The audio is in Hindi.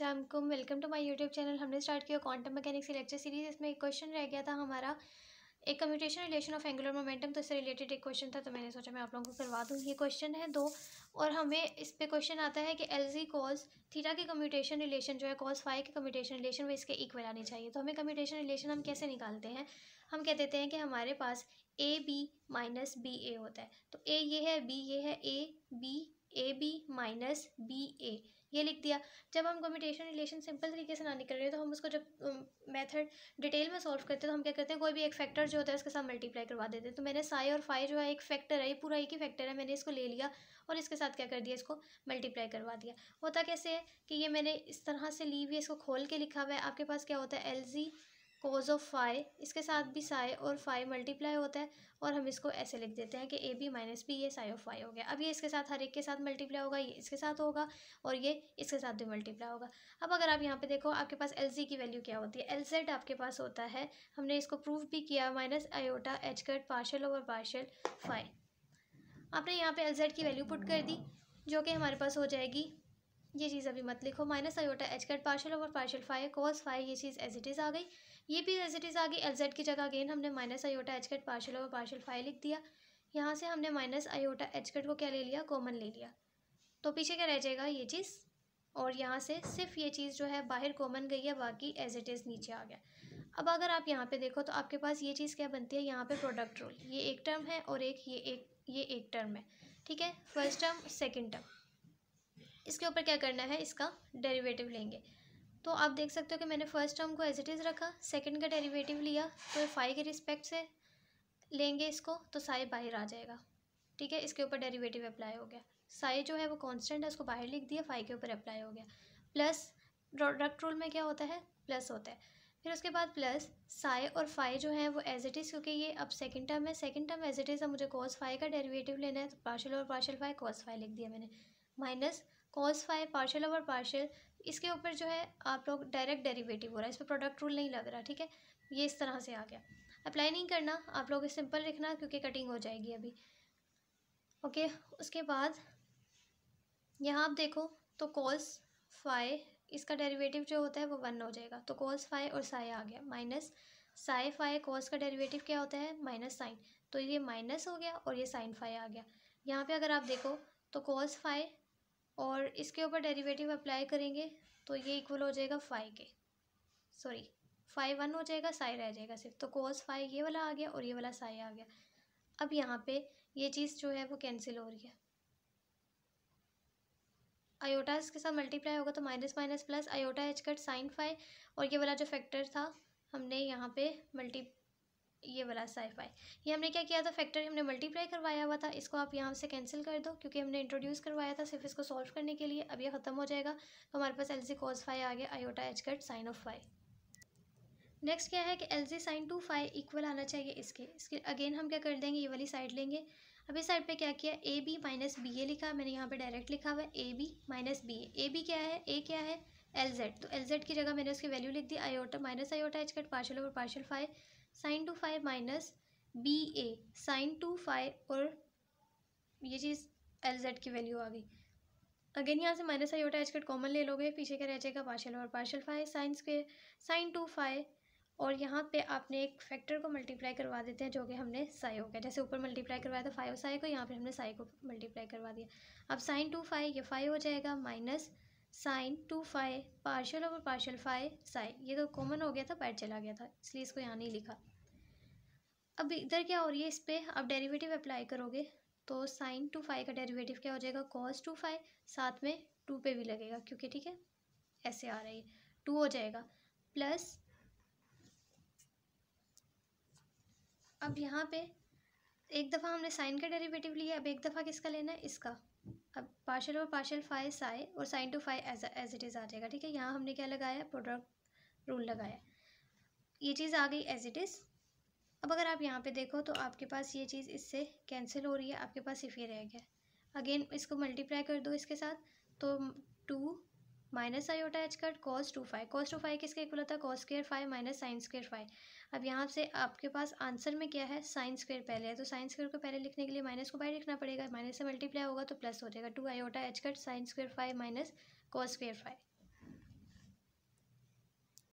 Aslam welcome to my YouTube channel हमने स्टार्ट किया क्वांटम मैकेनिक्स की लेक्चर सीरीज़ इसमें एक क्वेश्चन रह गया था हमारा एक commutation relation of angular momentum तो इससे रिलेटेड एक क्वेश्चन था तो मैंने सोचा मैं आप लोगों को करवा दूँ ये क्वेश्चन है दो और हमें इस पर क्वेश्चन आता है कि एल जी कॉज थीटा के कम्यूटेशन रिलेशन जो है कॉज फाइव के कम्यूटेशन रिलेशन वो इसके इक्वल आनी चाहिए तो हमें कम्यूटेशन रिलेशन हम कैसे निकालते हैं हम कह देते हैं कि हमारे पास A B minus B A होता है तो ए ये है बी ये है A B A B minus B A ये लिख दिया जब हम कम्यूटेशन रिलेशन सिंपल तरीके से ना निकल रहे हैं तो हम उसको जब मेथड डिटेल में सॉल्व करते हैं तो हम क्या करते हैं कोई भी एक फैक्टर जो होता है उसके साथ मल्टीप्लाई करवा देते हैं तो मैंने साई और फाई जो है एक फैक्टर है ये पूरा एक ही फैक्टर है मैंने इसको ले लिया और इसके साथ क्या कर दिया इसको मल्टीप्लाई करवा दिया होता कैसे है कि ये मैंने इस तरह से ली हुई इसको खोल के लिखा हुआ है आपके पास क्या होता है एल कोज ऑफ फाई इसके साथ भी साई और फाई मल्टीप्लाई होता है और हम इसको ऐसे लिख देते हैं कि ए बी माइनस बी ये साई ऑफ फाई हो गया अब ये इसके साथ हर एक के साथ मल्टीप्लाई होगा ये इसके साथ होगा और ये इसके साथ भी मल्टीप्लाई होगा अब अगर आप यहाँ पे देखो आपके पास एल की वैल्यू क्या होती है एल आपके पास होता है हमने इसको प्रूफ भी किया minus iota H cut partial over partial phi आपने यहाँ पर एल की वैल्यू पुट कर दी जो कि हमारे पास हो जाएगी ये चीज़ अभी मत लिखो minus iota H cut partial over partial five cos five ये चीज़ एज इट इज़ आ गई ये भी एज इट इज़ आ गई एल जेड की जगह अगेन हमने minus iota H cut partial over partial five लिख दिया यहाँ से हमने माइनस आयोटा एच कट को क्या ले लिया कॉमन ले लिया तो पीछे क्या रह जाएगा ये चीज़ और यहाँ से सिर्फ ये चीज़ जो है बाहर कॉमन गई है बाकी एज इट इज़ नीचे आ गया अब अगर आप यहाँ पे देखो तो आपके पास ये चीज़ क्या बनती है यहाँ पे प्रोडक्ट रूल ये एक टर्म है और एक ये एक ये एक टर्म है ठीक है फर्स्ट टर्म सेकंड टर्म इसके ऊपर क्या करना है इसका डेरिवेटिव लेंगे तो आप देख सकते हो कि मैंने फर्स्ट टर्म को एज इट इज़ रखा सेकंड का डेरिवेटिव लिया तो फाइव के रिस्पेक्ट से लेंगे इसको तो साई बाहर आ जाएगा ठीक है इसके ऊपर डेरिवेटिव अप्लाई हो गया साई जो है वो कॉन्स्टेंट है उसको बाहर लिख दिया फाइव के ऊपर अप्लाई हो गया प्लस प्रोडक्ट रूल में क्या होता है प्लस होता है फिर उसके बाद प्लस साई और फाई जो है वो एज इट इज़ क्योंकि ये अब सेकंड टर्म है second term as it is मुझे कॉस फाई का डेरिवेटिव लेना है तो पार्शल और पार्शल फाई कॉस फाइव लिख दिया मैंने minus cos five partial over partial इसके ऊपर जो है आप लोग डायरेक्ट डेरिवेटिव हो रहा है इस पर प्रोडक्ट रूल नहीं लग रहा ठीक है ये इस तरह से आ गया अप्लाई नहीं करना आप लोग सिंपल लिखना क्योंकि कटिंग हो जाएगी अभी ओके उसके बाद यहाँ आप देखो तो कॉस फाइव इसका डेरिवेटिव जो होता है वो वन हो जाएगा तो कॉस फाइव और साय आ गया माइनस साय फाइव कॉस का डेरिवेटिव क्या होता है माइनस साइन तो ये माइनस हो गया और ये साइन फाइव आ गया यहाँ पे अगर आप देखो तो कॉस फाइव और इसके ऊपर डेरिवेटिव अप्लाई करेंगे तो ये इक्वल हो जाएगा फाइव के सॉरी फाइव वन हो जाएगा साई रह जाएगा सिर्फ तो कोस फाइव ये वाला आ गया और ये वाला साई आ गया अब यहाँ पे ये चीज़ जो है वो कैंसिल हो रही है आयोटा इसके साथ मल्टीप्लाई होगा तो minus minus plus iota H cut sine five और ये वाला जो फैक्टर था हमने यहाँ पे मल्टी ये वाला साइफाई ये हमने क्या किया था फैक्टर हमने मल्टीप्लाई करवाया हुआ था इसको आप यहाँ से कैंसिल कर दो क्योंकि हमने इंट्रोड्यूस करवाया था सिर्फ इसको सॉल्व करने के लिए अब ये ख़त्म हो जाएगा तो हमारे पास एल जी कॉज फाइव आ गया iota H cut sine of phi next क्या है कि L G sine two phi equal आना चाहिए इसके इसके अगेन हम क्या कर देंगे ये वाली साइड लेंगे अब इस साइड पे क्या किया A B minus B A लिखा मैंने यहाँ पे डायरेक्ट लिखा हुआ है A B minus B A A B क्या है ए क्या है एल जेड तो एल जेड की जगह मैंने उसकी वैल्यू लिख दी iota minus iota H cut partial over partial five sine two five minus B A sine two five और ये चीज़ एल जेड की वैल्यू आ गई अगेन यहाँ से माइनस आई ओटा एच कट कॉमन ले लोगे पीछे क्या रह जाएगा पार्शल और partial five sine square sine two five और यहाँ पे आपने एक फैक्टर को मल्टीप्लाई करवा देते हैं जो कि हमने साई हो गया जैसे ऊपर मल्टीप्लाई करवाया था फाइव साई को यहाँ पे हमने साई को मल्टीप्लाई करवा दिया अब साइन टू फाइव ये फाइव हो जाएगा minus sine two five partial over partial five sine ये तो कॉमन हो गया था पैर चला गया था इसलिए इसको यहाँ नहीं लिखा अब इधर क्या हो रही है इस पर आप डेरीवेटिव अप्लाई करोगे तो साइन टू फाइव का डेरीवेटिव क्या हो जाएगा कॉस टू फाइव साथ में टू पे भी लगेगा क्योंकि ठीक है ऐसे आ रही है टू हो जाएगा प्लस अब यहाँ पे एक दफ़ा हमने साइन का डेरिवेटिव लिया अब एक दफ़ा किसका लेना है इसका अब पार्शल और पार्शल फाइव साई और sine two five as as it is आ जाएगा ठीक है यहाँ हमने क्या लगाया प्रोडक्ट रूल लगाया ये चीज़ आ गई एज इट इज़ अब अगर आप यहाँ पे देखो तो आपके पास ये चीज़ इससे कैंसिल हो रही है आपके पास सिर्फ ये रह गया अगेन इसको मल्टीप्लाई कर दो इसके साथ तो two minus iota H cut cos two five cos two five किसके इक्वल होता है cos square five minus sine square five अब यहाँ से आपके पास आंसर में क्या है साइन स्क्वेयर पहले है तो साइन स्क्वेयर को पहले लिखने के लिए माइनस को बाहर लिखना पड़ेगा माइनस से मल्टीप्लाई होगा तो प्लस हो जाएगा two iota H cut sine square five minus cos square five